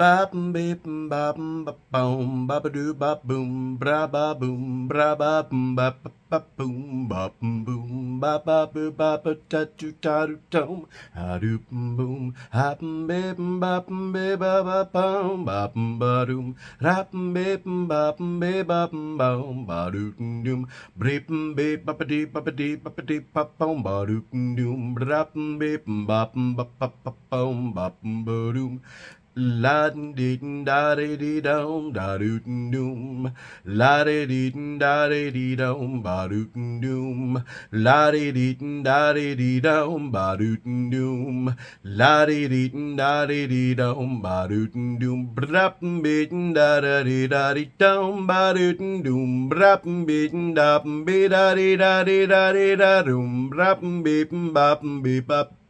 Bop beep bop bop boom bop doo bop boom bra ba boom bra ba boom bop ba boom bop boom ba bop boo ba ta tu ta do tom ha do boom hop beep bop beep ba ba boom bop ba doom rap beep bop beep ba boom ba do doom beep beep ba dee bop ba bop dee ba boom ba do doom rap beep bop ba ba boom bop ba doom La dee da dee dee dum da doo doom. La dee dee da dee dee dum ba doo doom. La dee dee da dee dee dum ba doo doom. La dee dee da dee dee dum ba doo doom. Brap bit da da dee da dee dum ba doo doom. Brap bit da be da dee da dee da dee da doom. Brap bit bap bip bap.